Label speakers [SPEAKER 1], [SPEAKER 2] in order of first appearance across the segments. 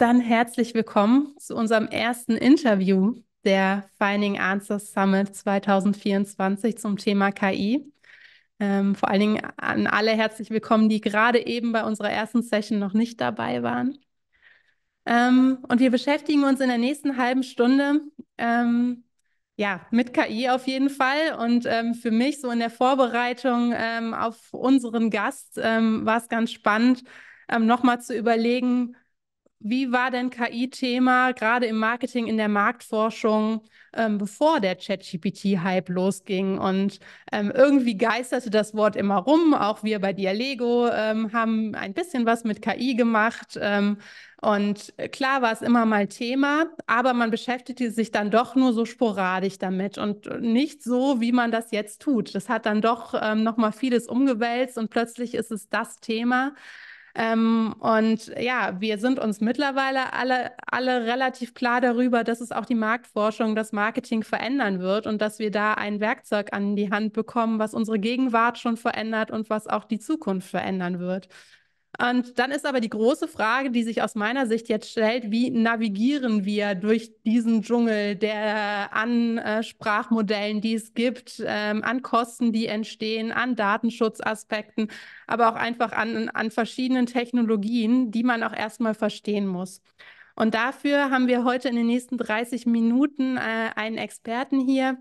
[SPEAKER 1] dann herzlich willkommen zu unserem ersten Interview der Finding Answers Summit 2024 zum Thema KI. Ähm, vor allen Dingen an alle herzlich willkommen, die gerade eben bei unserer ersten Session noch nicht dabei waren. Ähm, und wir beschäftigen uns in der nächsten halben Stunde ähm, ja, mit KI auf jeden Fall. Und ähm, für mich so in der Vorbereitung ähm, auf unseren Gast ähm, war es ganz spannend, ähm, nochmal zu überlegen, wie war denn KI-Thema gerade im Marketing, in der Marktforschung, ähm, bevor der ChatGPT-Hype losging? Und ähm, irgendwie geisterte das Wort immer rum. Auch wir bei Dialego ähm, haben ein bisschen was mit KI gemacht. Ähm, und klar war es immer mal Thema, aber man beschäftigte sich dann doch nur so sporadisch damit und nicht so, wie man das jetzt tut. Das hat dann doch ähm, nochmal vieles umgewälzt und plötzlich ist es das Thema ähm, und ja, wir sind uns mittlerweile alle, alle relativ klar darüber, dass es auch die Marktforschung, das Marketing verändern wird und dass wir da ein Werkzeug an die Hand bekommen, was unsere Gegenwart schon verändert und was auch die Zukunft verändern wird. Und dann ist aber die große Frage, die sich aus meiner Sicht jetzt stellt, wie navigieren wir durch diesen Dschungel der an Sprachmodellen, die es gibt, ähm, an Kosten, die entstehen, an Datenschutzaspekten, aber auch einfach an, an verschiedenen Technologien, die man auch erstmal verstehen muss. Und dafür haben wir heute in den nächsten 30 Minuten äh, einen Experten hier,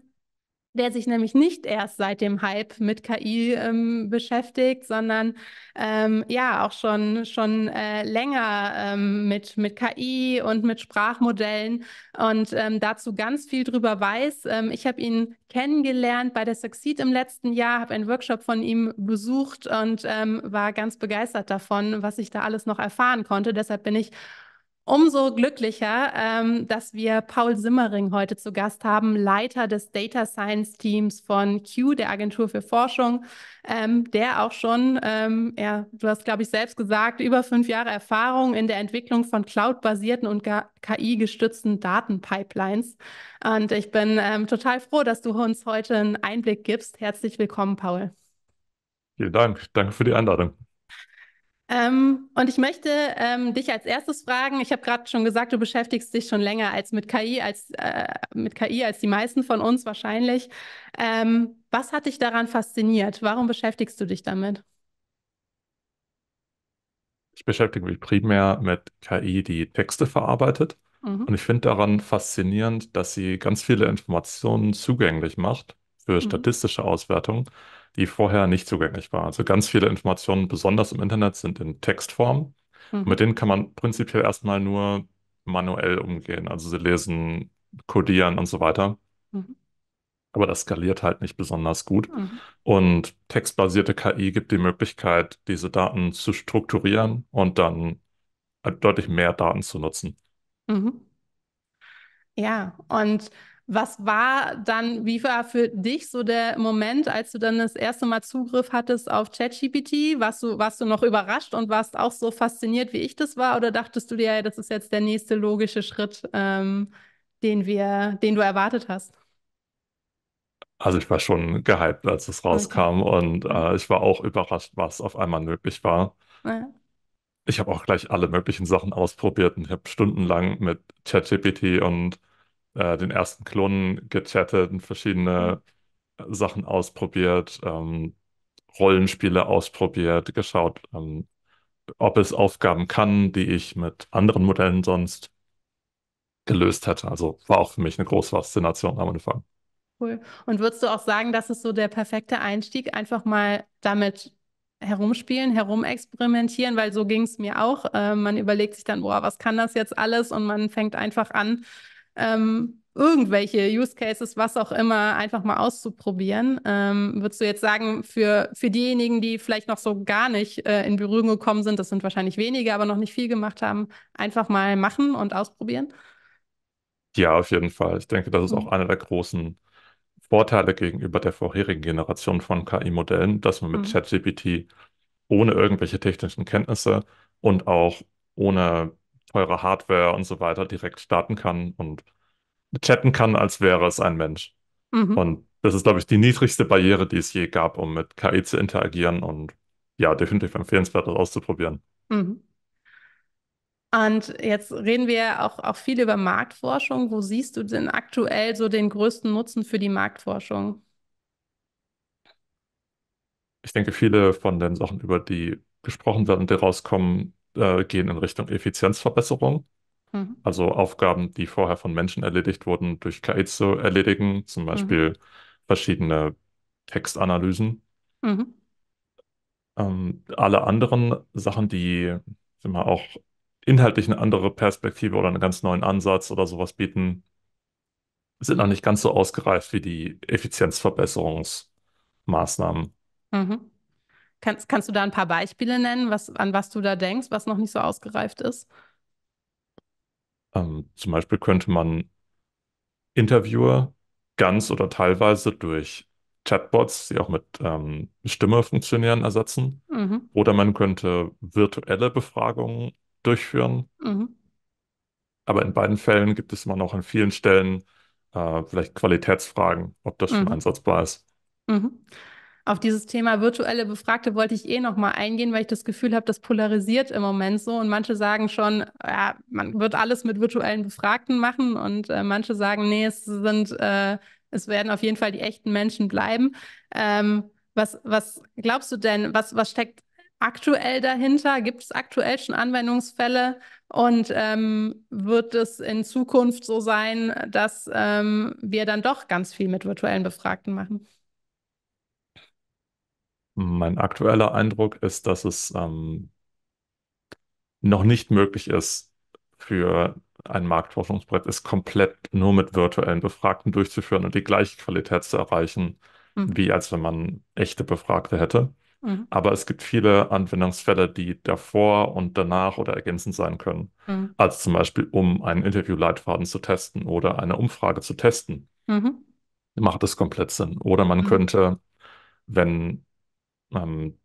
[SPEAKER 1] der sich nämlich nicht erst seit dem Hype mit KI ähm, beschäftigt, sondern ähm, ja auch schon, schon äh, länger ähm, mit, mit KI und mit Sprachmodellen und ähm, dazu ganz viel drüber weiß. Ähm, ich habe ihn kennengelernt bei der Succeed im letzten Jahr, habe einen Workshop von ihm besucht und ähm, war ganz begeistert davon, was ich da alles noch erfahren konnte. Deshalb bin ich umso glücklicher, ähm, dass wir Paul Simmering heute zu Gast haben, Leiter des Data Science Teams von Q, der Agentur für Forschung, ähm, der auch schon, ähm, ja, du hast, glaube ich, selbst gesagt, über fünf Jahre Erfahrung in der Entwicklung von cloud-basierten und KI-gestützten Datenpipelines. Und ich bin ähm, total froh, dass du uns heute einen Einblick gibst. Herzlich willkommen, Paul.
[SPEAKER 2] Vielen Dank. Danke für die Einladung.
[SPEAKER 1] Ähm, und ich möchte ähm, dich als erstes fragen. Ich habe gerade schon gesagt, du beschäftigst dich schon länger als mit KI, als äh, mit KI als die meisten von uns wahrscheinlich. Ähm, was hat dich daran fasziniert? Warum beschäftigst du dich damit?
[SPEAKER 2] Ich beschäftige mich primär mit KI, die Texte verarbeitet. Mhm. Und ich finde daran faszinierend, dass sie ganz viele Informationen zugänglich macht für mhm. statistische Auswertungen die vorher nicht zugänglich war. Also ganz viele Informationen, besonders im Internet, sind in Textform. Mhm. Mit denen kann man prinzipiell erstmal nur manuell umgehen. Also sie lesen, codieren und so weiter. Mhm. Aber das skaliert halt nicht besonders gut. Mhm. Und textbasierte KI gibt die Möglichkeit, diese Daten zu strukturieren und dann äh, deutlich mehr Daten zu nutzen.
[SPEAKER 1] Mhm. Ja, und was war dann, wie war für dich so der Moment, als du dann das erste Mal Zugriff hattest auf ChatGPT? Warst du, warst du noch überrascht und warst auch so fasziniert, wie ich das war? Oder dachtest du dir, das ist jetzt der nächste logische Schritt, ähm, den, wir, den du erwartet hast?
[SPEAKER 2] Also ich war schon gehypt, als es rauskam okay. und äh, ich war auch überrascht, was auf einmal möglich war. Ja. Ich habe auch gleich alle möglichen Sachen ausprobiert und habe stundenlang mit ChatGPT und äh, den ersten Klon gechattet und verschiedene mhm. Sachen ausprobiert, ähm, Rollenspiele ausprobiert, geschaut, ähm, ob es Aufgaben kann, die ich mit anderen Modellen sonst gelöst hätte. Also war auch für mich eine große Faszination am Anfang.
[SPEAKER 1] Cool. Und würdest du auch sagen, das ist so der perfekte Einstieg, einfach mal damit herumspielen, herumexperimentieren, weil so ging es mir auch. Äh, man überlegt sich dann, boah, was kann das jetzt alles? Und man fängt einfach an, ähm, irgendwelche Use Cases, was auch immer, einfach mal auszuprobieren. Ähm, würdest du jetzt sagen, für, für diejenigen, die vielleicht noch so gar nicht äh, in Berührung gekommen sind, das sind wahrscheinlich wenige, aber noch nicht viel gemacht haben, einfach mal machen und ausprobieren?
[SPEAKER 2] Ja, auf jeden Fall. Ich denke, das ist auch mhm. einer der großen Vorteile gegenüber der vorherigen Generation von KI-Modellen, dass man mit mhm. ChatGPT ohne irgendwelche technischen Kenntnisse und auch ohne teure Hardware und so weiter direkt starten kann und chatten kann, als wäre es ein Mensch. Mhm. Und das ist, glaube ich, die niedrigste Barriere, die es je gab, um mit KI zu interagieren und ja, definitiv empfehlenswert, das auszuprobieren.
[SPEAKER 1] Mhm. Und jetzt reden wir auch, auch viel über Marktforschung. Wo siehst du denn aktuell so den größten Nutzen für die Marktforschung?
[SPEAKER 2] Ich denke, viele von den Sachen, über die gesprochen werden, die rauskommen, äh, gehen in Richtung Effizienzverbesserung. Mhm. Also Aufgaben, die vorher von Menschen erledigt wurden, durch KI zu erledigen, zum mhm. Beispiel mhm. verschiedene Textanalysen. Mhm. Ähm, alle anderen Sachen, die immer auch inhaltlich eine andere Perspektive oder einen ganz neuen Ansatz oder sowas bieten, sind noch mhm. nicht ganz so ausgereift wie die Effizienzverbesserungsmaßnahmen.
[SPEAKER 1] Mhm. Kannst, kannst du da ein paar Beispiele nennen, was, an was du da denkst, was noch nicht so ausgereift ist?
[SPEAKER 2] Ähm, zum Beispiel könnte man Interviewer ganz oder teilweise durch Chatbots, die auch mit ähm, Stimme funktionieren, ersetzen. Mhm. Oder man könnte virtuelle Befragungen durchführen. Mhm. Aber in beiden Fällen gibt es immer noch an vielen Stellen äh, vielleicht Qualitätsfragen, ob das mhm. schon einsatzbar ist.
[SPEAKER 1] Mhm. Auf dieses Thema virtuelle Befragte wollte ich eh nochmal eingehen, weil ich das Gefühl habe, das polarisiert im Moment so. Und manche sagen schon, ja, man wird alles mit virtuellen Befragten machen. Und äh, manche sagen, nee, es sind, äh, es werden auf jeden Fall die echten Menschen bleiben. Ähm, was, was glaubst du denn, was, was steckt aktuell dahinter? Gibt es aktuell schon Anwendungsfälle? Und ähm, wird es in Zukunft so sein, dass ähm, wir dann doch ganz viel mit virtuellen Befragten machen?
[SPEAKER 2] Mein aktueller Eindruck ist, dass es ähm, noch nicht möglich ist, für ein Marktforschungsprojekt es komplett nur mit virtuellen Befragten durchzuführen und die gleiche Qualität zu erreichen, mhm. wie als wenn man echte Befragte hätte. Mhm. Aber es gibt viele Anwendungsfälle, die davor und danach oder ergänzend sein können. Mhm. Also zum Beispiel, um einen Interviewleitfaden zu testen oder eine Umfrage zu testen, mhm. macht es komplett Sinn. Oder man mhm. könnte, wenn ähm,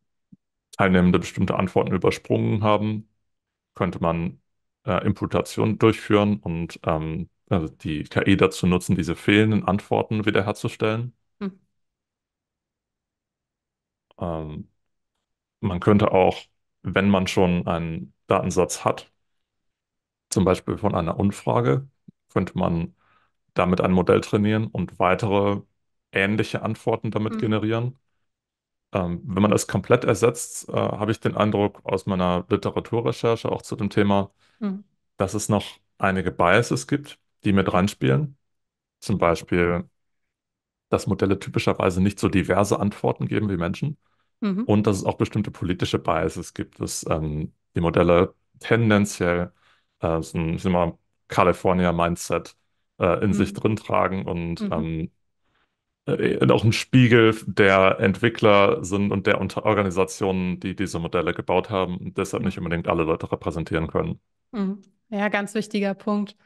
[SPEAKER 2] Teilnehmende bestimmte Antworten übersprungen haben, könnte man äh, Imputation durchführen und ähm, also die KI dazu nutzen, diese fehlenden Antworten wiederherzustellen. Hm. Ähm, man könnte auch, wenn man schon einen Datensatz hat, zum Beispiel von einer Umfrage, könnte man damit ein Modell trainieren und weitere ähnliche Antworten damit hm. generieren. Ähm, wenn man das komplett ersetzt, äh, habe ich den Eindruck aus meiner Literaturrecherche auch zu dem Thema, mhm. dass es noch einige Biases gibt, die mit reinspielen. Zum Beispiel, dass Modelle typischerweise nicht so diverse Antworten geben wie Menschen. Mhm. Und dass es auch bestimmte politische Biases gibt, dass ähm, die Modelle tendenziell äh, so ein California-Mindset äh, in mhm. sich drin tragen und mhm. ähm, äh, auch ein Spiegel der Entwickler sind und der Organisationen, die diese Modelle gebaut haben und deshalb nicht unbedingt alle Leute repräsentieren können.
[SPEAKER 1] Hm. Ja, ganz wichtiger Punkt.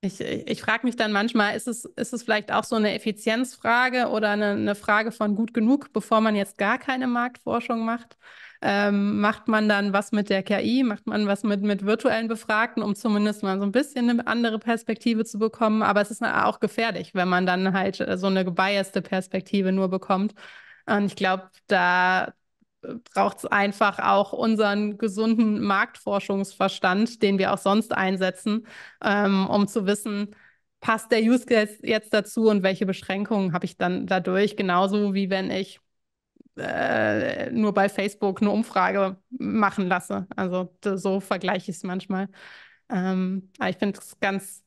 [SPEAKER 1] Ich, ich, ich frage mich dann manchmal, ist es, ist es vielleicht auch so eine Effizienzfrage oder eine, eine Frage von gut genug, bevor man jetzt gar keine Marktforschung macht? Ähm, macht man dann was mit der KI? Macht man was mit, mit virtuellen Befragten, um zumindest mal so ein bisschen eine andere Perspektive zu bekommen? Aber es ist auch gefährlich, wenn man dann halt äh, so eine gebiaste Perspektive nur bekommt. Und ich glaube, da äh, braucht es einfach auch unseren gesunden Marktforschungsverstand, den wir auch sonst einsetzen, ähm, um zu wissen, passt der Use Case jetzt dazu und welche Beschränkungen habe ich dann dadurch? Genauso wie wenn ich äh, nur bei Facebook eine Umfrage machen lasse. Also so vergleiche ich es manchmal. Ähm, aber ich finde es ganz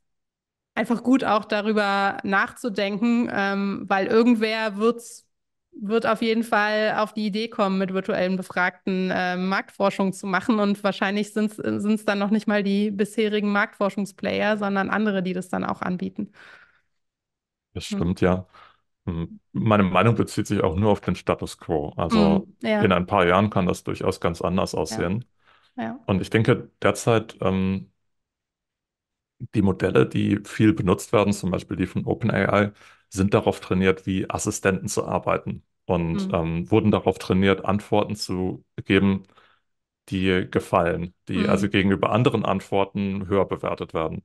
[SPEAKER 1] einfach gut, auch darüber nachzudenken, ähm, weil irgendwer wird's, wird auf jeden Fall auf die Idee kommen, mit virtuellen Befragten äh, Marktforschung zu machen. Und wahrscheinlich sind es dann noch nicht mal die bisherigen Marktforschungsplayer, sondern andere, die das dann auch anbieten. Das hm. stimmt,
[SPEAKER 2] hm. ja. Meine Meinung bezieht sich auch nur auf den Status quo. Also mm, ja. in ein paar Jahren kann das durchaus ganz anders aussehen. Ja. Ja. Und ich denke derzeit, ähm, die Modelle, die viel benutzt werden, zum Beispiel die von OpenAI, sind darauf trainiert, wie Assistenten zu arbeiten und mm. ähm, wurden darauf trainiert, Antworten zu geben, die gefallen, die mm. also gegenüber anderen Antworten höher bewertet werden.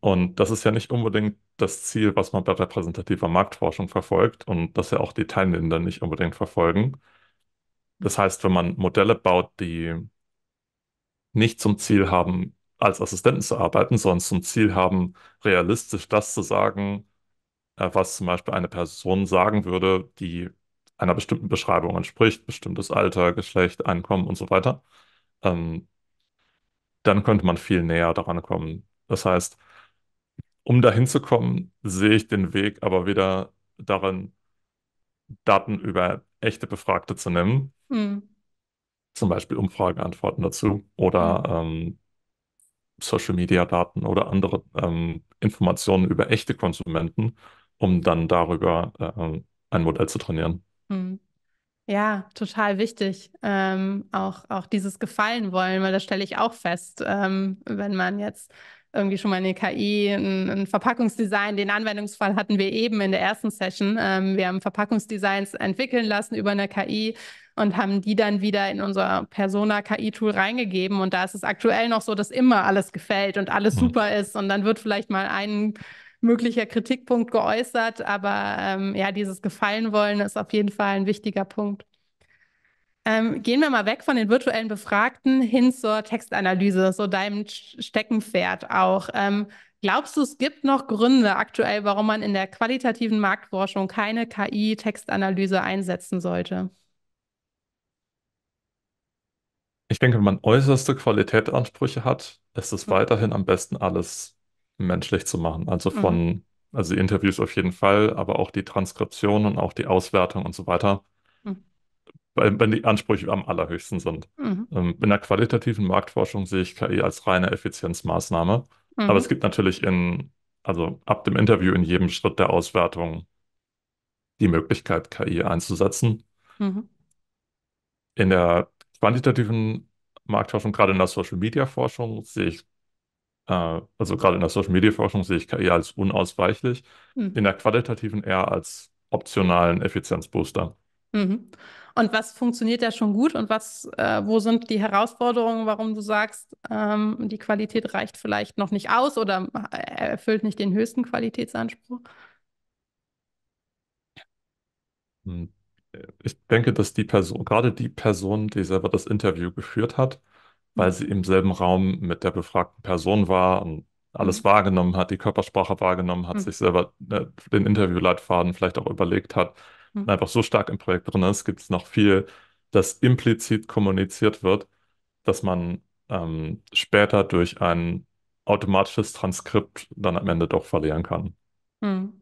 [SPEAKER 2] Und das ist ja nicht unbedingt das Ziel, was man bei repräsentativer Marktforschung verfolgt und das ja auch die Teilnehmenden nicht unbedingt verfolgen. Das heißt, wenn man Modelle baut, die nicht zum Ziel haben, als Assistenten zu arbeiten, sondern zum Ziel haben, realistisch das zu sagen, äh, was zum Beispiel eine Person sagen würde, die einer bestimmten Beschreibung entspricht, bestimmtes Alter, Geschlecht, Einkommen und so weiter, ähm, dann könnte man viel näher daran kommen, das heißt, um dahin zu kommen, sehe ich den Weg aber wieder darin, Daten über echte Befragte zu nehmen. Mhm. Zum Beispiel Umfrageantworten dazu oder hm. ähm, Social-Media-Daten oder andere ähm, Informationen über echte Konsumenten, um dann darüber äh, ein Modell zu trainieren.
[SPEAKER 1] Mhm. Ja, total wichtig. Ähm, auch, auch dieses Gefallen wollen, weil das stelle ich auch fest, ähm, wenn man jetzt irgendwie schon mal eine KI, ein, ein Verpackungsdesign. Den Anwendungsfall hatten wir eben in der ersten Session. Ähm, wir haben Verpackungsdesigns entwickeln lassen über eine KI und haben die dann wieder in unser Persona-KI-Tool reingegeben. Und da ist es aktuell noch so, dass immer alles gefällt und alles mhm. super ist. Und dann wird vielleicht mal ein möglicher Kritikpunkt geäußert. Aber ähm, ja, dieses Gefallen wollen ist auf jeden Fall ein wichtiger Punkt. Ähm, gehen wir mal weg von den virtuellen Befragten hin zur Textanalyse, so deinem Steckenpferd auch. Ähm, glaubst du, es gibt noch Gründe aktuell, warum man in der qualitativen Marktforschung keine KI-Textanalyse einsetzen sollte?
[SPEAKER 2] Ich denke, wenn man äußerste Qualitätsansprüche hat, ist es mhm. weiterhin am besten, alles menschlich zu machen. Also von, mhm. also die Interviews auf jeden Fall, aber auch die Transkription und auch die Auswertung und so weiter wenn die Ansprüche am allerhöchsten sind. Mhm. Ähm, in der qualitativen Marktforschung sehe ich KI als reine Effizienzmaßnahme. Mhm. Aber es gibt natürlich in, also ab dem Interview in jedem Schritt der Auswertung die Möglichkeit, KI einzusetzen. Mhm. In der quantitativen Marktforschung, gerade in der Social Media Forschung, sehe ich, äh, also gerade in der Social Media Forschung sehe ich KI als unausweichlich, mhm. in der qualitativen eher als optionalen Effizienzbooster.
[SPEAKER 1] Mhm. Und was funktioniert da schon gut und was, äh, wo sind die Herausforderungen, warum du sagst, ähm, die Qualität reicht vielleicht noch nicht aus oder äh, erfüllt nicht den höchsten Qualitätsanspruch?
[SPEAKER 2] Hm, äh, ich denke, dass die Person, gerade die Person, die selber das Interview geführt hat, weil sie mhm. im selben Raum mit der befragten Person war und alles mhm. wahrgenommen hat, die Körpersprache wahrgenommen hat, mhm. sich selber äh, den Interviewleitfaden vielleicht auch überlegt hat, mhm. einfach so stark im Projekt drin ist, gibt es noch viel, das implizit kommuniziert wird, dass man ähm, später durch ein automatisches Transkript dann am Ende doch verlieren kann.
[SPEAKER 1] Mhm.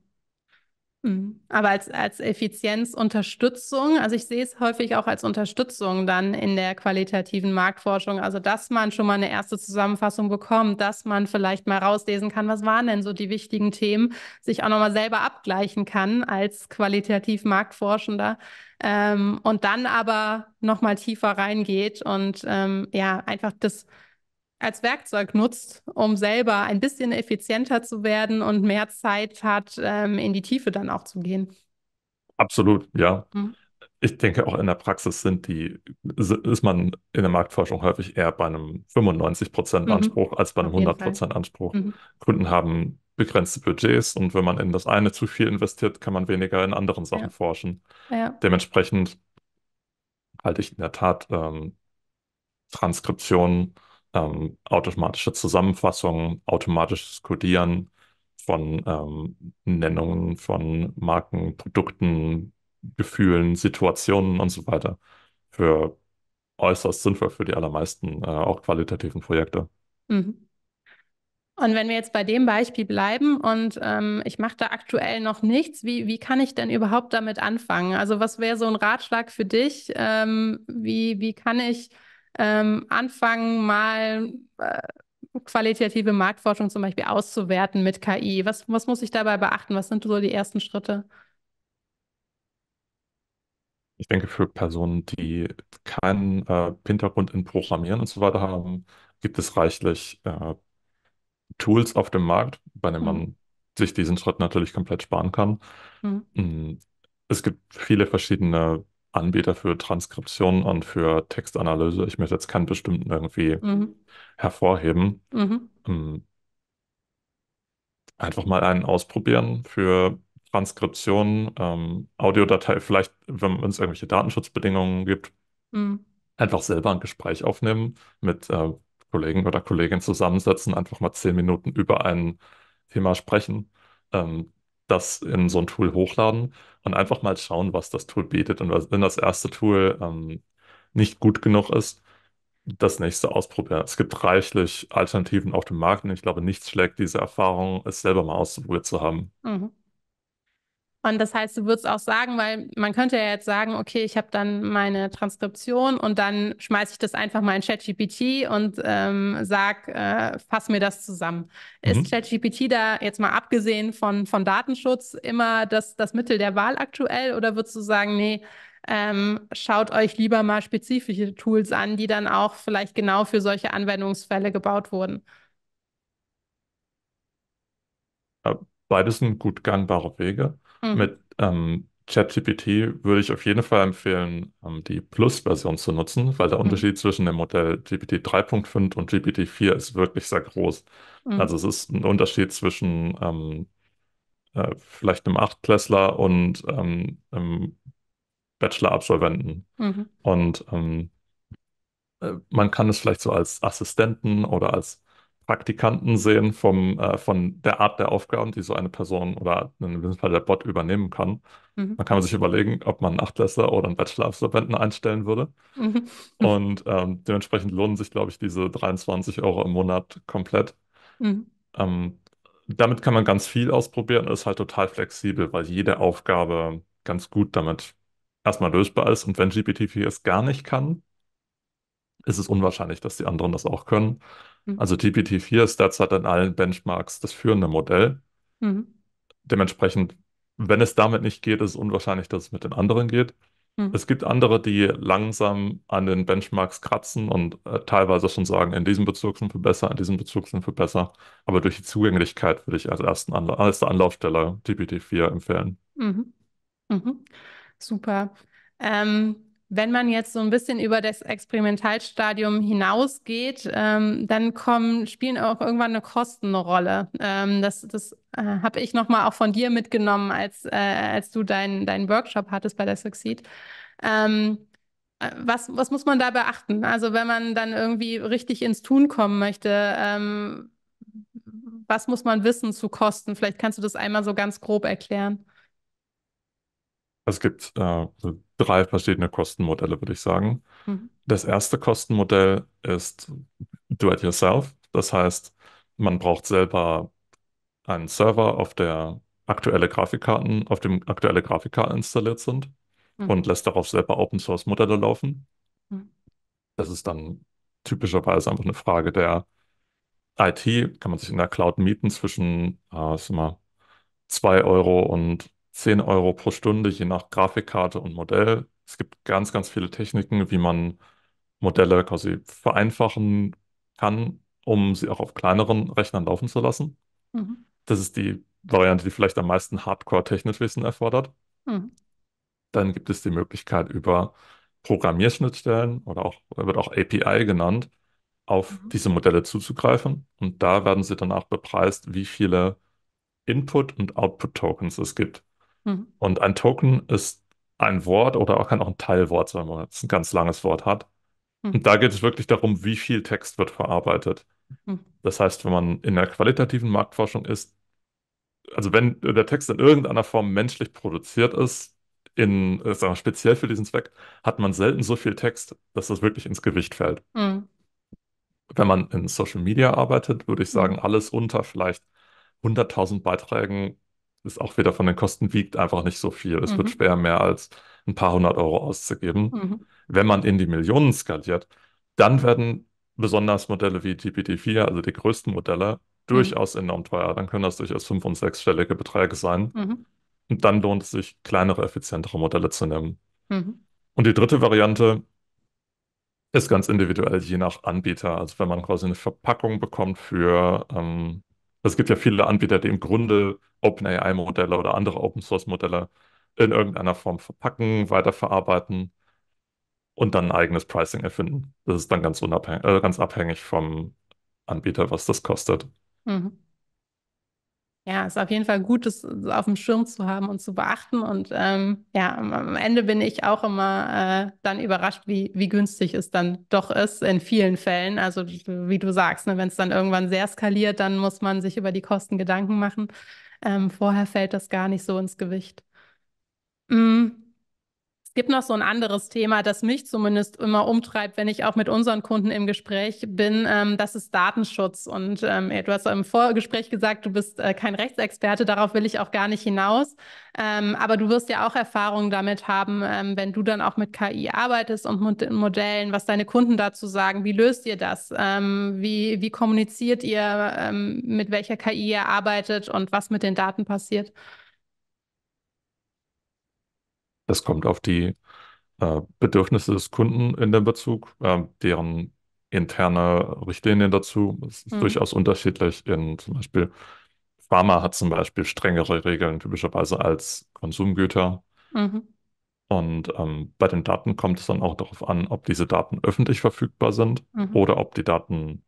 [SPEAKER 1] Aber als, als Effizienzunterstützung, also ich sehe es häufig auch als Unterstützung dann in der qualitativen Marktforschung, also dass man schon mal eine erste Zusammenfassung bekommt, dass man vielleicht mal rauslesen kann, was waren denn so die wichtigen Themen, sich auch nochmal selber abgleichen kann als qualitativ Marktforschender ähm, und dann aber nochmal tiefer reingeht und ähm, ja, einfach das als Werkzeug nutzt, um selber ein bisschen effizienter zu werden und mehr Zeit hat, ähm, in die Tiefe dann auch zu gehen.
[SPEAKER 2] Absolut, ja. Mhm. Ich denke, auch in der Praxis sind die, ist man in der Marktforschung häufig eher bei einem 95% mhm. Anspruch mhm. als bei einem 100% Anspruch. Mhm. Kunden haben begrenzte Budgets und wenn man in das eine zu viel investiert, kann man weniger in anderen Sachen ja. forschen. Ja. Dementsprechend halte ich in der Tat ähm, Transkriptionen ähm, automatische Zusammenfassung, automatisches Codieren von ähm, Nennungen von Marken, Produkten, Gefühlen, Situationen und so weiter für äußerst sinnvoll für die allermeisten, äh, auch qualitativen Projekte.
[SPEAKER 1] Mhm. Und wenn wir jetzt bei dem Beispiel bleiben und ähm, ich mache da aktuell noch nichts, wie, wie kann ich denn überhaupt damit anfangen? Also was wäre so ein Ratschlag für dich? Ähm, wie, wie kann ich ähm, anfangen, mal äh, qualitative Marktforschung zum Beispiel auszuwerten mit KI? Was, was muss ich dabei beachten? Was sind so die ersten Schritte?
[SPEAKER 2] Ich denke, für Personen, die keinen äh, Hintergrund in Programmieren und so weiter haben, gibt es reichlich äh, Tools auf dem Markt, bei denen mhm. man sich diesen Schritt natürlich komplett sparen kann. Mhm. Mm, es gibt viele verschiedene Anbieter für Transkription und für Textanalyse. Ich möchte jetzt keinen bestimmten irgendwie mhm. hervorheben. Mhm. Ähm, einfach mal einen ausprobieren für Transkription, ähm, Audiodatei, vielleicht, wenn es irgendwelche Datenschutzbedingungen gibt, mhm. einfach selber ein Gespräch aufnehmen, mit äh, Kollegen oder Kolleginnen zusammensetzen, einfach mal zehn Minuten über ein Thema sprechen. Ähm, das in so ein Tool hochladen und einfach mal schauen, was das Tool bietet. Und wenn das erste Tool ähm, nicht gut genug ist, das nächste ausprobieren. Es gibt reichlich Alternativen auf dem Markt und ich glaube, nichts schlägt diese Erfahrung, es selber mal ausprobiert zu haben.
[SPEAKER 1] Mhm. Und das heißt, du würdest auch sagen, weil man könnte ja jetzt sagen, okay, ich habe dann meine Transkription und dann schmeiße ich das einfach mal in ChatGPT und ähm, sag, äh, fass mir das zusammen. Mhm. Ist ChatGPT da jetzt mal abgesehen von, von Datenschutz immer das, das Mittel der Wahl aktuell oder würdest du sagen, nee, ähm, schaut euch lieber mal spezifische Tools an, die dann auch vielleicht genau für solche Anwendungsfälle gebaut wurden?
[SPEAKER 2] Beides sind gut gangbare Wege. Mhm. Mit ähm, ChatGPT würde ich auf jeden Fall empfehlen, ähm, die Plus-Version zu nutzen, weil der mhm. Unterschied zwischen dem Modell GPT 3.5 und GPT 4 ist wirklich sehr groß. Mhm. Also es ist ein Unterschied zwischen ähm, äh, vielleicht einem Achtklässler und ähm, einem Bachelor-Absolventen. Mhm. Und ähm, äh, man kann es vielleicht so als Assistenten oder als Praktikanten sehen vom, äh, von der Art der Aufgaben, die so eine Person oder in diesem Fall der Bot übernehmen kann. Mhm. Dann kann man sich überlegen, ob man einen Achtklässler oder einen Bachelor-Absolventen einstellen würde. Mhm. Und ähm, dementsprechend lohnen sich, glaube ich, diese 23 Euro im Monat komplett. Mhm. Ähm, damit kann man ganz viel ausprobieren und ist halt total flexibel, weil jede Aufgabe ganz gut damit erstmal lösbar ist. Und wenn GPT-4 es gar nicht kann, ist es unwahrscheinlich, dass die anderen das auch können. Mhm. Also GPT-4 ist derzeit in allen Benchmarks das führende Modell. Mhm. Dementsprechend, wenn es damit nicht geht, ist es unwahrscheinlich, dass es mit den anderen geht. Mhm. Es gibt andere, die langsam an den Benchmarks kratzen und äh, teilweise schon sagen, in diesem Bezug sind wir besser, in diesem Bezug sind wir besser. Aber durch die Zugänglichkeit würde ich als, ersten Anla erste Anlaufstelle GPT-4 empfehlen.
[SPEAKER 1] Mhm. mhm. Super. Ähm, wenn man jetzt so ein bisschen über das Experimentalstadium hinausgeht, ähm, dann kommen, spielen auch irgendwann eine Kostenrolle. Ähm, das das äh, habe ich nochmal auch von dir mitgenommen, als, äh, als du deinen dein Workshop hattest bei der Succeed. Ähm, äh, was, was muss man da beachten? Also wenn man dann irgendwie richtig ins Tun kommen möchte, ähm, was muss man wissen zu Kosten? Vielleicht kannst du das einmal so ganz grob erklären.
[SPEAKER 2] Es gibt äh, also drei verschiedene Kostenmodelle, würde ich sagen. Mhm. Das erste Kostenmodell ist Do-it-yourself. Das heißt, man braucht selber einen Server, auf der aktuelle Grafikkarten, auf dem aktuelle Grafikkarten installiert sind mhm. und lässt darauf selber Open Source Modelle laufen. Mhm. Das ist dann typischerweise einfach eine Frage der IT. Kann man sich in der Cloud mieten zwischen äh, 2 Euro und 10 Euro pro Stunde, je nach Grafikkarte und Modell. Es gibt ganz, ganz viele Techniken, wie man Modelle quasi vereinfachen kann, um sie auch auf kleineren Rechnern laufen zu lassen. Mhm. Das ist die Variante, die vielleicht am meisten Hardcore-Technikwissen erfordert. Mhm. Dann gibt es die Möglichkeit über Programmierschnittstellen oder auch wird auch API genannt, auf mhm. diese Modelle zuzugreifen. Und da werden sie danach bepreist, wie viele Input- und Output-Tokens es gibt. Mhm. Und ein Token ist ein Wort oder auch kann auch ein Teilwort sein, wenn man jetzt ein ganz langes Wort hat. Mhm. Und da geht es wirklich darum, wie viel Text wird verarbeitet. Mhm. Das heißt, wenn man in der qualitativen Marktforschung ist, also wenn der Text in irgendeiner Form menschlich produziert ist, in, äh, sagen wir, speziell für diesen Zweck, hat man selten so viel Text, dass das wirklich ins Gewicht fällt. Mhm. Wenn man in Social Media arbeitet, würde ich sagen, mhm. alles unter vielleicht 100.000 Beiträgen ist auch wieder von den Kosten wiegt einfach nicht so viel. Es mhm. wird schwer, mehr als ein paar hundert Euro auszugeben. Mhm. Wenn man in die Millionen skaliert, dann mhm. werden besonders Modelle wie GPT-4, also die größten Modelle, mhm. durchaus mhm. enorm teuer. Dann können das durchaus fünf- und sechsstellige Beträge sein. Mhm. Und dann lohnt es sich, kleinere, effizientere Modelle zu nehmen. Mhm. Und die dritte Variante ist ganz individuell, je nach Anbieter. Also wenn man quasi eine Verpackung bekommt für ähm, es gibt ja viele Anbieter, die im Grunde OpenAI-Modelle oder andere Open-Source-Modelle in irgendeiner Form verpacken, weiterverarbeiten und dann ein eigenes Pricing erfinden. Das ist dann ganz, unabhäng äh, ganz abhängig vom Anbieter, was das kostet.
[SPEAKER 1] Mhm. Ja, ist auf jeden Fall gut, das auf dem Schirm zu haben und zu beachten. Und ähm, ja, am Ende bin ich auch immer äh, dann überrascht, wie, wie günstig es dann doch ist in vielen Fällen. Also wie du sagst, ne, wenn es dann irgendwann sehr skaliert, dann muss man sich über die Kosten Gedanken machen. Ähm, vorher fällt das gar nicht so ins Gewicht. Mhm gibt noch so ein anderes Thema, das mich zumindest immer umtreibt, wenn ich auch mit unseren Kunden im Gespräch bin. Ähm, das ist Datenschutz. Und ähm, du hast im Vorgespräch gesagt, du bist äh, kein Rechtsexperte, darauf will ich auch gar nicht hinaus. Ähm, aber du wirst ja auch Erfahrungen damit haben, ähm, wenn du dann auch mit KI arbeitest und mit Modellen, was deine Kunden dazu sagen. Wie löst ihr das? Ähm, wie, wie kommuniziert ihr, ähm, mit welcher KI ihr arbeitet und was mit den Daten passiert?
[SPEAKER 2] Das kommt auf die äh, Bedürfnisse des Kunden in den Bezug, äh, deren interne Richtlinien dazu. Es ist mhm. durchaus unterschiedlich. In zum Beispiel Pharma hat zum Beispiel strengere Regeln typischerweise als Konsumgüter. Mhm. Und ähm, bei den Daten kommt es dann auch darauf an, ob diese Daten öffentlich verfügbar sind mhm. oder ob die Daten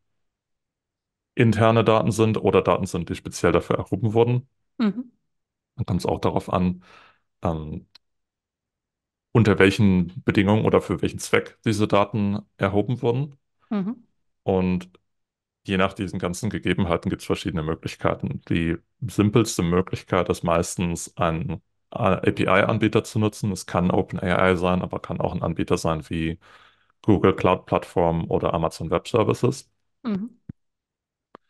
[SPEAKER 2] interne Daten sind oder Daten sind, die speziell dafür erhoben wurden. Mhm. Dann kommt es auch darauf an, ähm, unter welchen Bedingungen oder für welchen Zweck diese Daten erhoben wurden. Mhm. Und je nach diesen ganzen Gegebenheiten gibt es verschiedene Möglichkeiten. Die simpelste Möglichkeit ist meistens einen äh, API-Anbieter zu nutzen. Es kann OpenAI sein, aber kann auch ein Anbieter sein wie Google Cloud Plattform oder Amazon Web Services. Mhm.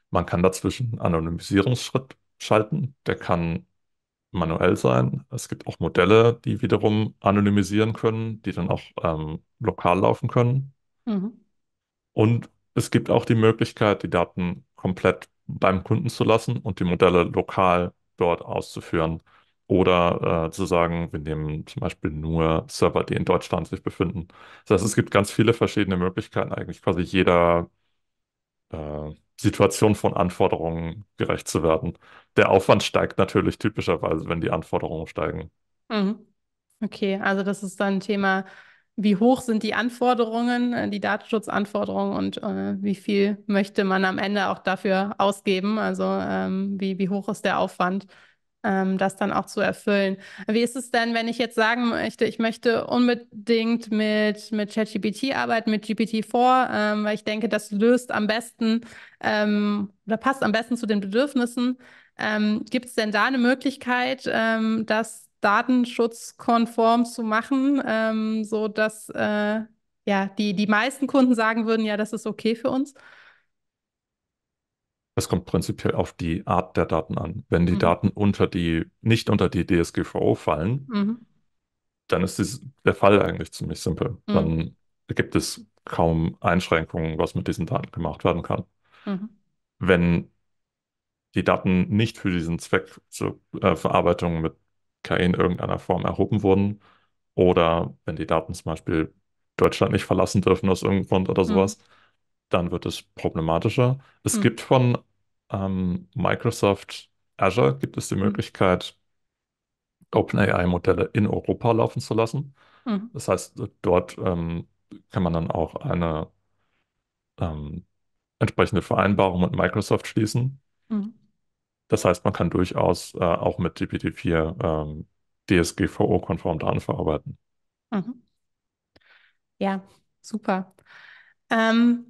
[SPEAKER 2] Man kann dazwischen einen Anonymisierungsschritt schalten. Der kann manuell sein. Es gibt auch Modelle, die wiederum anonymisieren können, die dann auch ähm, lokal laufen können. Mhm. Und es gibt auch die Möglichkeit, die Daten komplett beim Kunden zu lassen und die Modelle lokal dort auszuführen. Oder äh, zu sagen, wir nehmen zum Beispiel nur Server, die in Deutschland sich befinden. Das heißt, es gibt ganz viele verschiedene Möglichkeiten, eigentlich quasi jeder äh, Situation von Anforderungen gerecht zu werden. Der Aufwand steigt natürlich typischerweise, wenn die Anforderungen steigen.
[SPEAKER 1] Mhm. Okay, also das ist dann ein Thema, wie hoch sind die Anforderungen, äh, die Datenschutzanforderungen und äh, wie viel möchte man am Ende auch dafür ausgeben? Also ähm, wie, wie hoch ist der Aufwand? ähm, das dann auch zu erfüllen. Wie ist es denn, wenn ich jetzt sagen möchte, ich möchte unbedingt mit, mit ChatGPT arbeiten, mit GPT-4, ähm, weil ich denke, das löst am besten ähm, oder passt am besten zu den Bedürfnissen. Ähm, Gibt es denn da eine Möglichkeit, ähm, das datenschutzkonform zu machen, ähm, sodass äh, ja, die, die meisten Kunden sagen würden, ja, das ist okay für uns?
[SPEAKER 2] Es kommt prinzipiell auf die Art der Daten an. Wenn die mhm. Daten unter die, nicht unter die DSGVO fallen, mhm. dann ist dies, der Fall eigentlich ziemlich simpel. Mhm. Dann gibt es kaum Einschränkungen, was mit diesen Daten gemacht werden kann. Mhm. Wenn die Daten nicht für diesen Zweck zur äh, Verarbeitung mit KI in irgendeiner Form erhoben wurden oder wenn die Daten zum Beispiel Deutschland nicht verlassen dürfen aus irgendeinem Grund oder mhm. sowas, dann wird es problematischer. Es mhm. gibt von ähm, Microsoft Azure gibt es die mhm. Möglichkeit, OpenAI-Modelle in Europa laufen zu lassen. Mhm. Das heißt, dort ähm, kann man dann auch eine ähm, entsprechende Vereinbarung mit Microsoft schließen. Mhm. Das heißt, man kann durchaus äh, auch mit GPT-4 ähm, DSGVO-konform Daten verarbeiten.
[SPEAKER 1] Mhm. Ja, super. Ähm,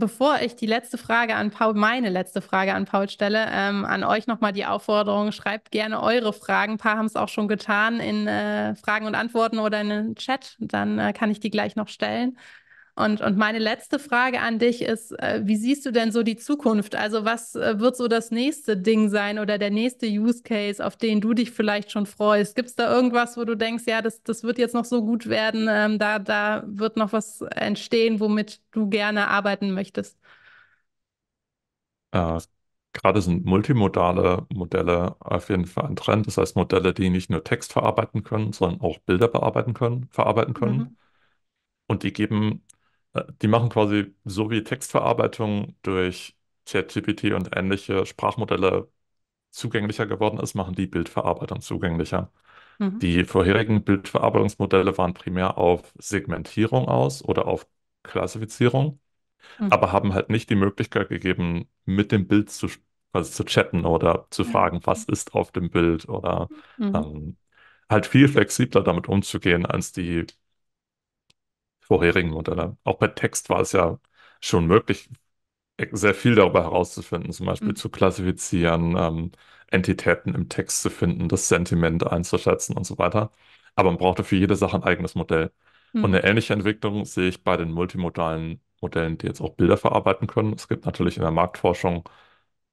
[SPEAKER 1] bevor ich die letzte Frage an Paul, meine letzte Frage an Paul stelle, ähm, an euch nochmal die Aufforderung, schreibt gerne eure Fragen. Ein paar haben es auch schon getan in äh, Fragen und Antworten oder in den Chat. Dann äh, kann ich die gleich noch stellen. Und, und meine letzte Frage an dich ist, äh, wie siehst du denn so die Zukunft? Also was äh, wird so das nächste Ding sein oder der nächste Use Case, auf den du dich vielleicht schon freust? Gibt es da irgendwas, wo du denkst, ja, das, das wird jetzt noch so gut werden, ähm, da, da wird noch was entstehen, womit du gerne arbeiten möchtest?
[SPEAKER 2] Äh, Gerade sind multimodale Modelle auf jeden Fall ein Trend. Das heißt, Modelle, die nicht nur Text verarbeiten können, sondern auch Bilder bearbeiten können, verarbeiten können. Mhm. Und die geben äh, die machen quasi so wie Textverarbeitung durch ChatGPT und ähnliche Sprachmodelle zugänglicher geworden ist, machen die Bildverarbeitung zugänglicher. Mhm. Die vorherigen Bildverarbeitungsmodelle waren primär auf Segmentierung aus oder auf Klassifizierung, Mhm. aber haben halt nicht die Möglichkeit gegeben, mit dem Bild zu, also zu chatten oder zu Ja. fragen, was ist auf dem Bild oder Mhm. ähm, halt viel flexibler damit umzugehen als die vorherigen Modelle. Auch bei Text war es ja schon möglich, e-, sehr viel darüber herauszufinden, zum Beispiel mhm. zu klassifizieren, ähm, Entitäten im Text zu finden, das Sentiment einzuschätzen und so weiter. Aber man brauchte für jede Sache ein eigenes Modell. Mhm. Und eine ähnliche Entwicklung sehe ich bei den multimodalen Modellen, die jetzt auch Bilder verarbeiten können. Es gibt natürlich in der Marktforschung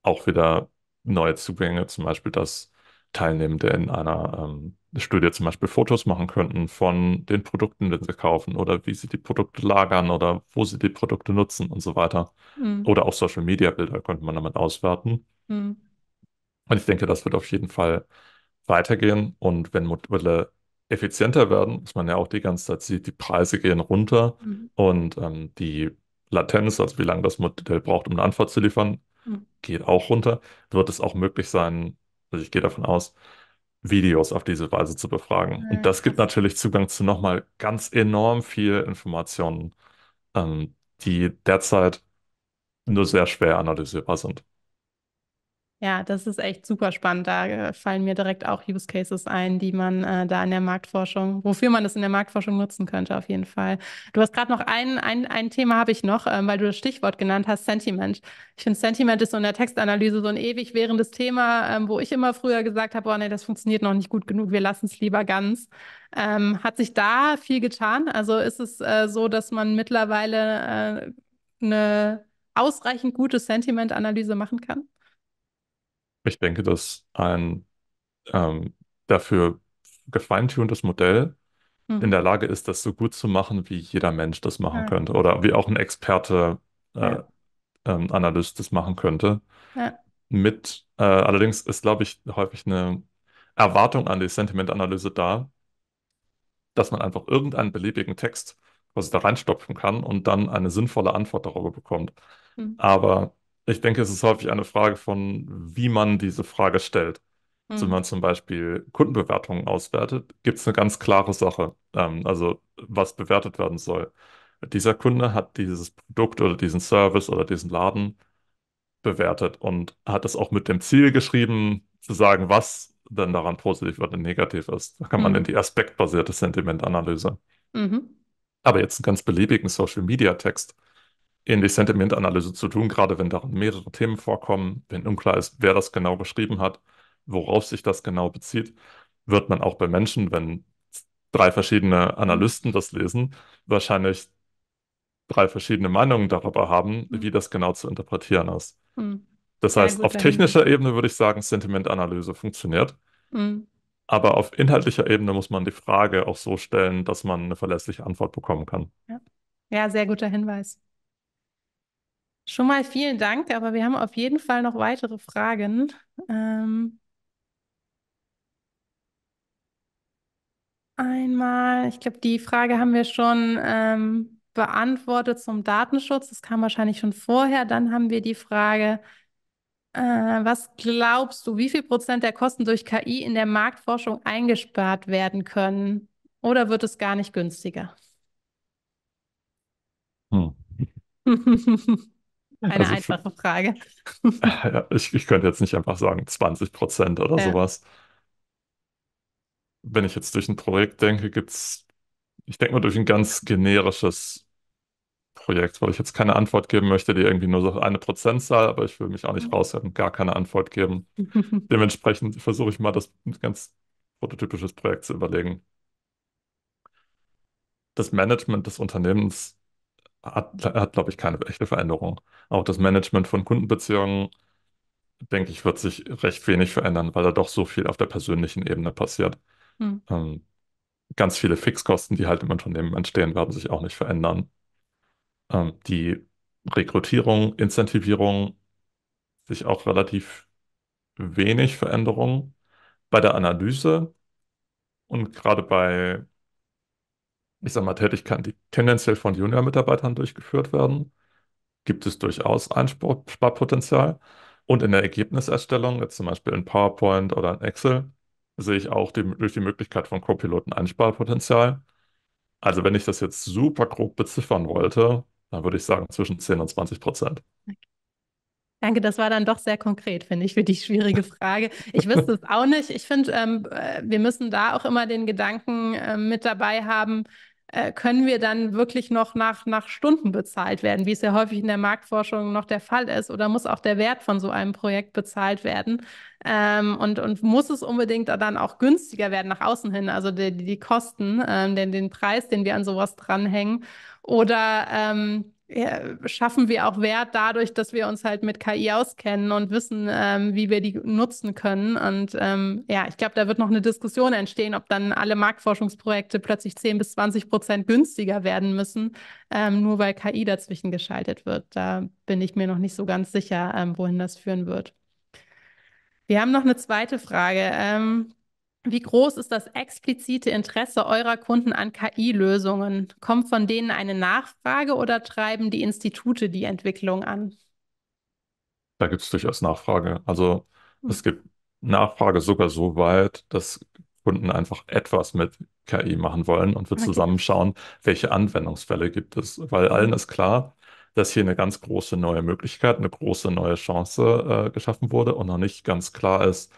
[SPEAKER 2] auch wieder neue Zugänge, zum Beispiel, das. Teilnehmende in einer ähm, Studie zum Beispiel Fotos machen könnten von den Produkten, die sie kaufen oder wie sie die Produkte lagern oder wo sie die Produkte nutzen und so weiter. Mhm. Oder auch Social Media Bilder könnte man damit auswerten. Mhm. Und ich denke, das wird auf jeden Fall weitergehen. Und wenn Modelle effizienter werden, was man ja auch die ganze Zeit sieht, die Preise gehen runter mhm. und ähm, die Latenz, also wie lange das Modell braucht, um eine Antwort zu liefern, hm. geht auch runter, wird es auch möglich sein, also ich gehe davon aus, Videos auf diese Weise zu befragen. Mhm. Und das gibt natürlich Zugang zu nochmal ganz enorm viel Informationen, ähm, die derzeit nur sehr schwer analysierbar sind.
[SPEAKER 1] Ja, das ist echt super spannend. Da äh, fallen mir direkt auch Use Cases ein, die man äh, da in der Marktforschung, wofür man das in der Marktforschung nutzen könnte, auf jeden Fall. Du hast gerade noch ein, ein, ein Thema habe ich noch, ähm, weil du das Stichwort genannt hast, Sentiment. Ich finde, Sentiment ist so in der Textanalyse so ein ewig währendes Thema, ähm, wo ich immer früher gesagt habe, boah, nee, das funktioniert noch nicht gut genug, wir lassen es lieber ganz. Ähm, hat sich da viel getan? Also ist es äh, so, dass man mittlerweile äh, eine ausreichend gute Sentiment-Analyse machen kann?
[SPEAKER 2] Ich denke, dass ein ähm, dafür gefeintuntes Modell mhm. in der Lage ist, das so gut zu machen, wie jeder Mensch das machen ja. könnte oder wie auch ein Experte, äh, ähm, Analyst das machen könnte. Mit, äh, allerdings ist, glaube ich, häufig eine Erwartung an die Sentimentanalyse da, dass man einfach irgendeinen beliebigen Text quasi da reinstopfen kann und dann eine sinnvolle Antwort darüber bekommt. Mhm. Aber ich denke, es ist häufig eine Frage von, wie man diese Frage stellt. Hm. wenn mhm. man zum Beispiel Kundenbewertungen auswertet, gibt es eine ganz klare Sache, ähm, also was bewertet werden soll. Dieser Kunde hat dieses Produkt oder diesen Service oder diesen Laden bewertet und hat es auch mit dem Ziel geschrieben, zu sagen, was denn daran positiv oder negativ ist. Da kann man mhm. in die aspektbasierte Sentimentanalyse. Mhm. Aber jetzt einen ganz beliebigen Social Media Text ähnlich Sentimentanalyse zu tun, gerade wenn darin mehrere Themen vorkommen, wenn unklar ist, wer das genau geschrieben hat, worauf sich das genau bezieht, wird man auch bei Menschen, wenn drei verschiedene Analysten das lesen, wahrscheinlich drei verschiedene Meinungen darüber haben, mhm. wie das genau zu interpretieren ist. Mhm. Das ja, heißt, auf technischer ich... Ebene würde ich sagen, Sentimentanalyse funktioniert. Mhm. Aber auf inhaltlicher Ebene muss man die Frage auch so stellen, dass man eine verlässliche Antwort bekommen kann.
[SPEAKER 1] Ja, ja sehr guter Hinweis. Schon mal vielen Dank, aber wir haben auf jeden Fall noch weitere Fragen. Ähm, einmal, ich glaube, die Frage haben wir schon ähm, beantwortet zum Datenschutz. Das kam wahrscheinlich schon vorher. Dann haben wir die Frage, äh, was glaubst du, wie viel Prozent der Kosten durch KI in der Marktforschung eingespart werden können? Oder wird es gar nicht günstiger? Hm. Eine also einfache Frage.
[SPEAKER 2] Ja, ich, ich könnte jetzt nicht einfach sagen 20 Prozent oder ja. sowas. Wenn ich jetzt durch ein Projekt denke, gibt es, ich denke mal durch ein ganz generisches Projekt, weil ich jetzt keine Antwort geben möchte, die irgendwie nur so eine Prozentzahl, aber ich will mich auch nicht mhm. raushören, gar keine Antwort geben. Dementsprechend versuche ich mal, das ganz prototypisches Projekt zu überlegen. Das Management des Unternehmens hat, hat glaube ich, keine echte Veränderung. Auch das Management von Kundenbeziehungen, denke ich, wird sich recht wenig verändern, weil da doch so viel auf der persönlichen Ebene passiert. Hm. Ähm, ganz viele Fixkosten, die halt im Unternehmen entstehen, werden sich auch nicht verändern. Ähm, die Rekrutierung, Incentivierung, sich auch relativ wenig Veränderungen. Bei der Analyse und gerade bei ich sag mal, Tätigkeiten, die tendenziell von Junior-Mitarbeitern durchgeführt werden, gibt es durchaus Einsparpotenzial. Und in der Ergebniserstellung, jetzt zum Beispiel in PowerPoint oder in Excel, sehe ich auch die, durch die Möglichkeit von Co-Piloten Einsparpotenzial. Also wenn ich das jetzt super grob beziffern wollte, dann würde ich sagen zwischen 10 und 20 Prozent.
[SPEAKER 1] Danke, das war dann doch sehr konkret, finde ich, für die schwierige Frage. Ich wüsste es auch nicht. Ich finde, ähm, äh, wir müssen da auch immer den Gedanken äh, mit dabei haben, äh, können wir dann wirklich noch nach, nach Stunden bezahlt werden, wie es ja häufig in der Marktforschung noch der Fall ist? Oder muss auch der Wert von so einem Projekt bezahlt werden? Ähm, und, und muss es unbedingt dann auch günstiger werden nach außen hin? Also die, die Kosten, ähm, den, den Preis, den wir an sowas dranhängen. Oder ähm, äh, schaffen wir auch Wert dadurch, dass wir uns halt mit KI auskennen und wissen, ähm, wie wir die nutzen können. Und ähm, ja, ich glaube, da wird noch eine Diskussion entstehen, ob dann alle Marktforschungsprojekte plötzlich 10 bis 20 Prozent günstiger werden müssen, ähm, nur weil KI dazwischen geschaltet wird. Da bin ich mir noch nicht so ganz sicher, ähm, wohin das führen wird. Wir haben noch eine zweite Frage. Ähm, wie groß ist das explizite Interesse eurer Kunden an KI-Lösungen? Kommt von denen eine Nachfrage oder treiben die Institute die Entwicklung an?
[SPEAKER 2] Da gibt es durchaus Nachfrage. Also hm. es gibt Nachfrage sogar so weit, dass Kunden einfach etwas mit KI machen wollen und wir okay. zusammenschauen, welche Anwendungsfälle gibt es. Weil allen ist klar, dass hier eine ganz große neue Möglichkeit, eine große neue Chance äh, geschaffen wurde und noch nicht ganz klar ist,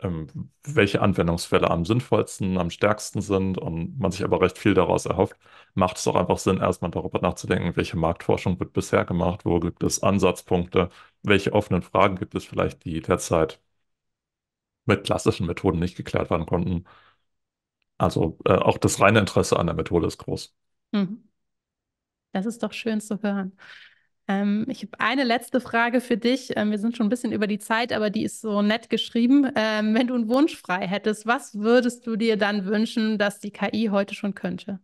[SPEAKER 2] ähm, welche Anwendungsfälle am sinnvollsten, am stärksten sind und man sich aber recht viel daraus erhofft, macht es auch einfach Sinn, erstmal darüber nachzudenken, welche Marktforschung wird bisher gemacht, wo gibt es Ansatzpunkte, welche offenen Fragen gibt es vielleicht, die derzeit mit klassischen Methoden nicht geklärt werden konnten. Also äh, auch das reine Interesse an der Methode ist groß.
[SPEAKER 1] Mhm. Das ist doch schön zu hören. Ähm, ich habe eine letzte Frage für dich. Ähm, wir sind schon ein bisschen über die Zeit, aber die ist so nett geschrieben. Ähm, wenn du einen Wunsch frei hättest, was würdest du dir dann wünschen, dass die KI heute schon könnte?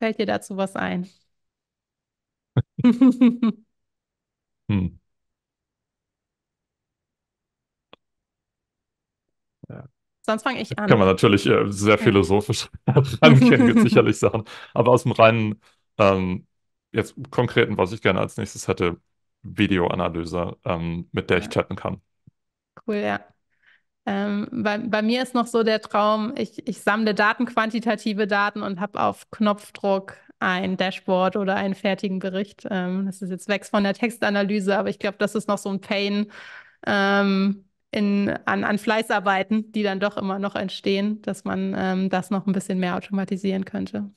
[SPEAKER 1] Fällt dir dazu was ein? hm. Sonst fange ich an. Kann man natürlich äh, sehr philosophisch
[SPEAKER 2] ja. rangehen, gibt sicherlich Sachen. Aber aus dem reinen ähm, jetzt konkreten, was ich gerne als nächstes hätte, Videoanalyse, ähm, mit der ja. ich chatten kann.
[SPEAKER 1] Cool, ja. Ähm, bei, bei, mir ist noch so der Traum, ich, ich sammle Daten, quantitative Daten und habe auf Knopfdruck ein Dashboard oder einen fertigen Bericht. Ähm, das ist jetzt weg von der Textanalyse, aber ich glaube, das ist noch so ein Pain ähm, in, an, an Fleißarbeiten, die dann doch immer noch entstehen, dass man ähm, das noch ein bisschen mehr automatisieren könnte.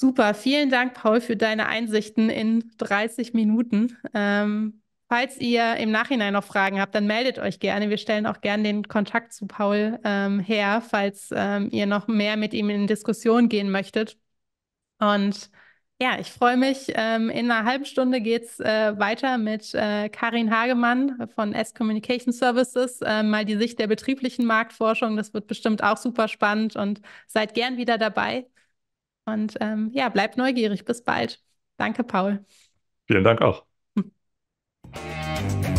[SPEAKER 1] Super, vielen Dank, Paul, für deine Einsichten in 30 Minuten. Ähm, falls ihr im Nachhinein noch Fragen habt, dann meldet euch gerne. Wir stellen auch gerne den Kontakt zu Paul ähm, her, falls ähm, ihr noch mehr mit ihm in Diskussion gehen möchtet. Und ja, ich freue mich. Ähm, in einer halben Stunde geht es äh, weiter mit äh, Karin Hagemann von S Communication Services. Äh, mal die Sicht der betrieblichen Marktforschung. Das wird bestimmt auch super spannend und seid gern wieder dabei. Und ähm, ja, bleibt neugierig. Bis bald. Danke, Paul.
[SPEAKER 2] Vielen Dank auch. Hm.